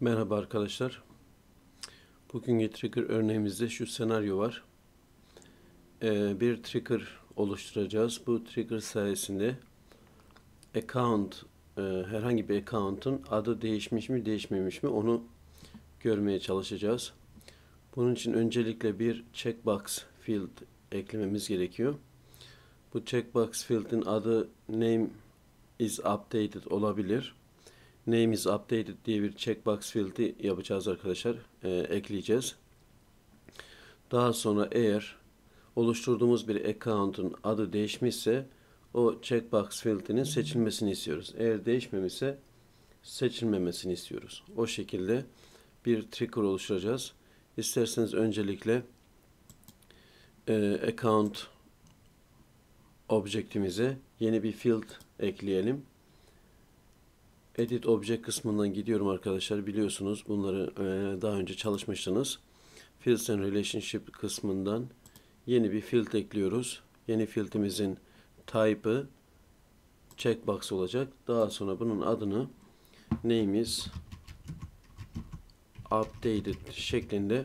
Merhaba arkadaşlar. Bugün trigger örneğimizde şu senaryo var. Ee, bir trigger oluşturacağız. Bu trigger sayesinde account e, herhangi bir accountun adı değişmiş mi değişmemiş mi onu görmeye çalışacağız. Bunun için öncelikle bir checkbox field eklememiz gerekiyor. Bu checkbox field'in adı name is updated olabilir name is updated diye bir checkbox field'i yapacağız arkadaşlar. E, ekleyeceğiz. Daha sonra eğer oluşturduğumuz bir account'un adı değişmişse o checkbox field'inin seçilmesini istiyoruz. Eğer değişmemişse seçilmemesini istiyoruz. O şekilde bir trigger oluşturacağız. İsterseniz öncelikle e, account objektimize yeni bir field ekleyelim. Edit Object kısmından gidiyorum arkadaşlar. Biliyorsunuz bunları e, daha önce çalışmıştınız. Fields and Relationship kısmından yeni bir field ekliyoruz. Yeni fieldimizin type'ı checkbox olacak. Daha sonra bunun adını name is updated şeklinde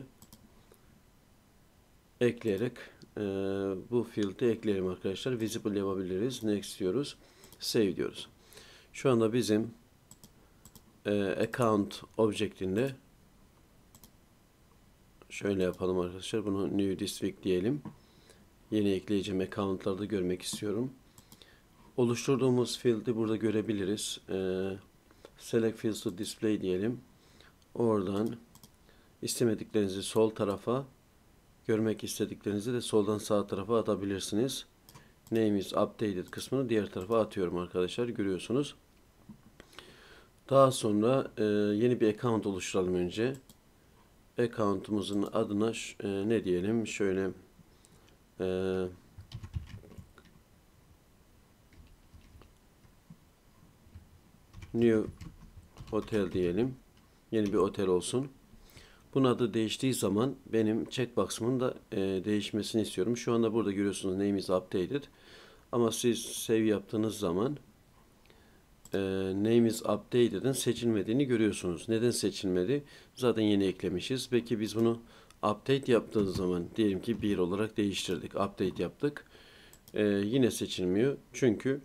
ekleyerek e, bu field'i ekleyelim arkadaşlar. Visible yapabiliriz. Next diyoruz. Save diyoruz. Şu anda bizim e, account objektinde şöyle yapalım arkadaşlar. Bunu new district diyelim. Yeni ekleyeceğim da görmek istiyorum. Oluşturduğumuz field'i burada görebiliriz. E, select fields to display diyelim. Oradan istemediklerinizi sol tarafa görmek istediklerinizi de soldan sağ tarafa atabilirsiniz. Name is updated kısmını diğer tarafa atıyorum arkadaşlar. Görüyorsunuz. Daha sonra e, yeni bir account oluşturalım önce. Account'umuzun adına e, ne diyelim? Şöyle e, New Hotel diyelim. Yeni bir otel olsun. Bunun adı değiştiği zaman benim checkbox'ımın da e, değişmesini istiyorum. Şu anda burada görüyorsunuz name is updated. Ama siz save yaptığınız zaman e, name is updated'ın seçilmediğini görüyorsunuz. Neden seçilmedi? Zaten yeni eklemişiz. Peki biz bunu update yaptığımız zaman diyelim ki 1 olarak değiştirdik. Update yaptık. E, yine seçilmiyor. Çünkü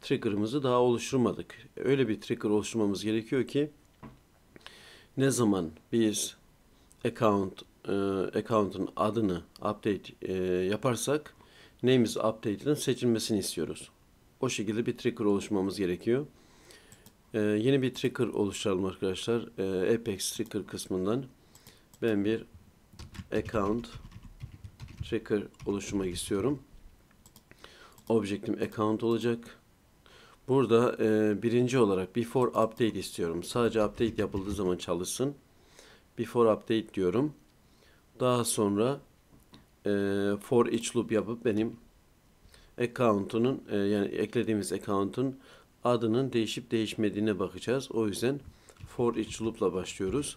trigger'ımızı daha oluşturmadık. Öyle bir trigger oluşturmamız gerekiyor ki ne zaman biz account e, account'un adını update e, yaparsak name is update'ın seçilmesini istiyoruz. O şekilde bir trigger oluşmamız gerekiyor. Ee, yeni bir trigger oluşturalım arkadaşlar. Ee, Apex trigger kısmından ben bir account trigger oluşturmak istiyorum. Objektim account olacak. Burada e, birinci olarak before update istiyorum. Sadece update yapıldığı zaman çalışsın. Before update diyorum. Daha sonra e, for each loop yapıp benim account'unun e, yani eklediğimiz account'un adının değişip değişmediğine bakacağız. O yüzden for each loop'la başlıyoruz.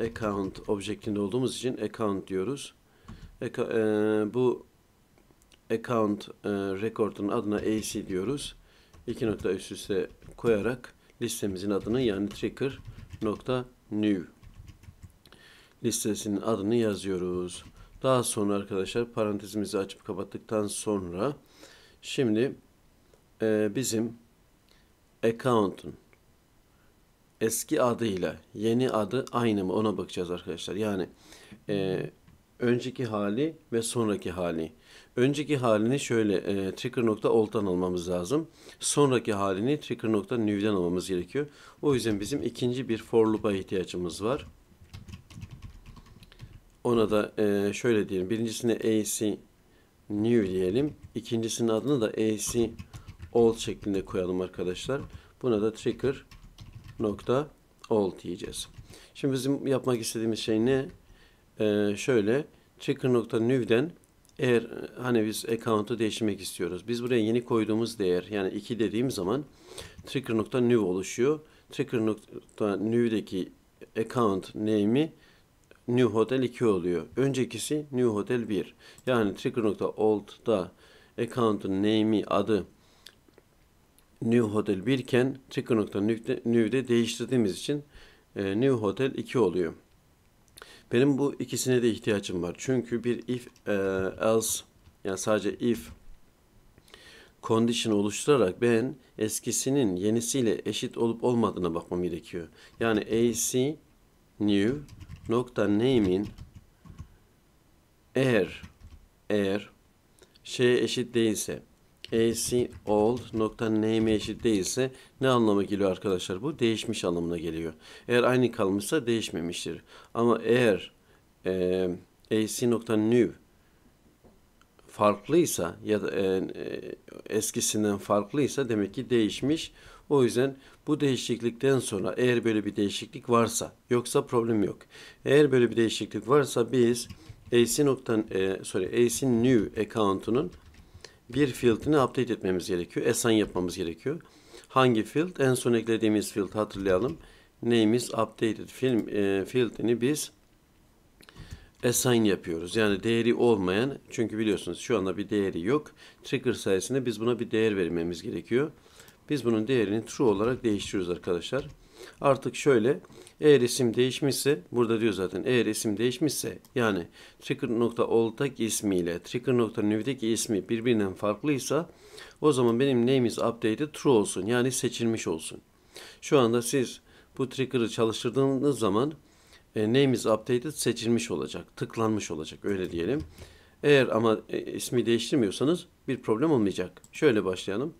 Account objektinde olduğumuz için account diyoruz. Eka, e, bu account e, record'un adına AC diyoruz. İki nokta üst üste koyarak listemizin adını yani trigger nokta new listesinin adını yazıyoruz. Daha sonra arkadaşlar parantezimizi açıp kapattıktan sonra şimdi e, bizim account'un eski adıyla yeni adı aynı mı ona bakacağız arkadaşlar. Yani e, önceki hali ve sonraki hali. Önceki halini şöyle e, trigger nokta oltan almamız lazım. Sonraki halini trigger nokta new'den almamız gerekiyor. O yüzden bizim ikinci bir for loop'a ihtiyacımız var. Ona da e, şöyle diyelim. birincisini AC new diyelim. İkincisinin adını da AC old şeklinde koyalım arkadaşlar. Arkadaşlar. Buna da trigger nokta old diyeceğiz. Şimdi bizim yapmak istediğimiz şey ne? Ee, şöyle trigger nokta new'den eğer hani biz account'u değiştirmek istiyoruz. Biz buraya yeni koyduğumuz değer yani 2 dediğim zaman trigger nokta new oluşuyor. Trigger nokta new'deki account name'i New Hotel 2 oluyor. Öncekisi New Hotel 1. Yani trigger nokta old'da account'un name'i adı New Hotel 1 iken Ticker.new'de değiştirdiğimiz için e, New Hotel 2 oluyor. Benim bu ikisine de ihtiyacım var. Çünkü bir if e, else yani sadece if condition oluşturarak ben eskisinin yenisiyle eşit olup olmadığına bakmam gerekiyor. Yani AC new nokta name'in eğer eğer şeye eşit değilse AC old nokta name eşit değilse ne anlama geliyor arkadaşlar? Bu değişmiş anlamına geliyor. Eğer aynı kalmışsa değişmemiştir. Ama eğer e, AC nokta new farklıysa ya da e, e, eskisinden farklıysa demek ki değişmiş. O yüzden bu değişiklikten sonra eğer böyle bir değişiklik varsa yoksa problem yok. Eğer böyle bir değişiklik varsa biz AC nokta e, sorry AC new account'unun bir field'ini update etmemiz gerekiyor. Assign yapmamız gerekiyor. Hangi field? En son eklediğimiz field hatırlayalım. Name is updated film e, field'ini biz assign yapıyoruz. Yani değeri olmayan çünkü biliyorsunuz şu anda bir değeri yok. Trigger sayesinde biz buna bir değer vermemiz gerekiyor. Biz bunun değerini true olarak değiştiriyoruz arkadaşlar. Artık şöyle eğer isim değişmişse burada diyor zaten eğer isim değişmişse yani trigger.old'daki ismiyle trigger.new'deki ismi birbirinden farklıysa o zaman benim name is updated true olsun yani seçilmiş olsun. Şu anda siz bu trigger'ı çalıştırdığınız zaman e, name is updated seçilmiş olacak. Tıklanmış olacak öyle diyelim. Eğer ama e, ismi değiştirmiyorsanız bir problem olmayacak. Şöyle başlayalım.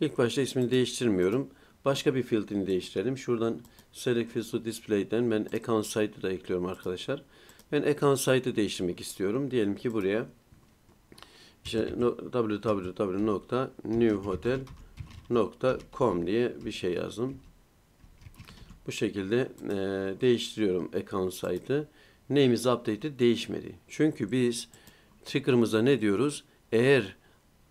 İlk başta ismini değiştirmiyorum. Başka bir filtrini değiştirelim. Şuradan Select Fields to Display'den ben Account Site'ı da ekliyorum arkadaşlar. Ben Account Site'ı değiştirmek istiyorum. Diyelim ki buraya işte www.newhotel.com diye bir şey yazdım. Bu şekilde e, değiştiriyorum account site'ı. Name is updated değişmedi. Çünkü biz trigger'ımıza ne diyoruz? Eğer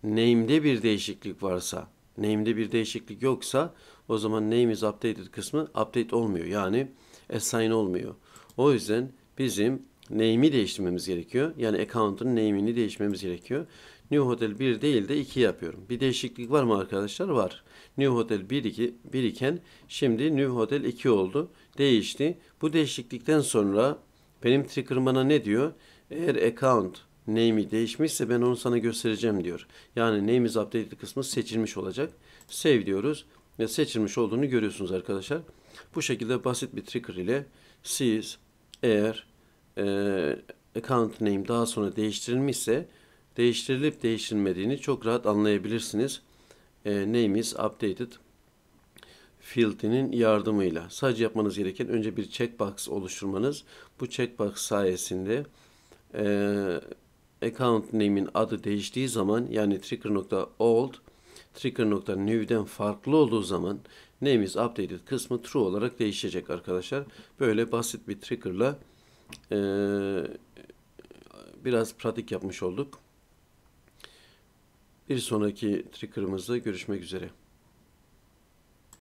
name'de bir değişiklik varsa name'de bir değişiklik yoksa o zaman name is updated kısmı update olmuyor. Yani assign olmuyor. O yüzden bizim name'i değiştirmemiz gerekiyor. Yani account'un name'ini değiştirmemiz gerekiyor. New Hotel 1 değil de 2 yapıyorum. Bir değişiklik var mı arkadaşlar? Var. New Hotel 1, 2, 1 iken şimdi New Hotel 2 oldu. Değişti. Bu değişiklikten sonra benim trigger bana ne diyor? Eğer account name'i değişmişse ben onu sana göstereceğim diyor. Yani name is updated kısmı seçilmiş olacak. Save diyoruz ve seçilmiş olduğunu görüyorsunuz arkadaşlar. Bu şekilde basit bir trigger ile siz eğer e, account name daha sonra değiştirilmişse değiştirilip değiştirilmediğini çok rahat anlayabilirsiniz. E, name is updated filtrinin yardımıyla. Sadece yapmanız gereken önce bir checkbox oluşturmanız. Bu checkbox sayesinde e, account name'in adı değiştiği zaman yani trigger.old trigger.new'den farklı olduğu zaman name is updated kısmı true olarak değişecek arkadaşlar. Böyle basit bir trigger'la e, biraz pratik yapmış olduk. Bir sonraki trigger'ımızda görüşmek üzere.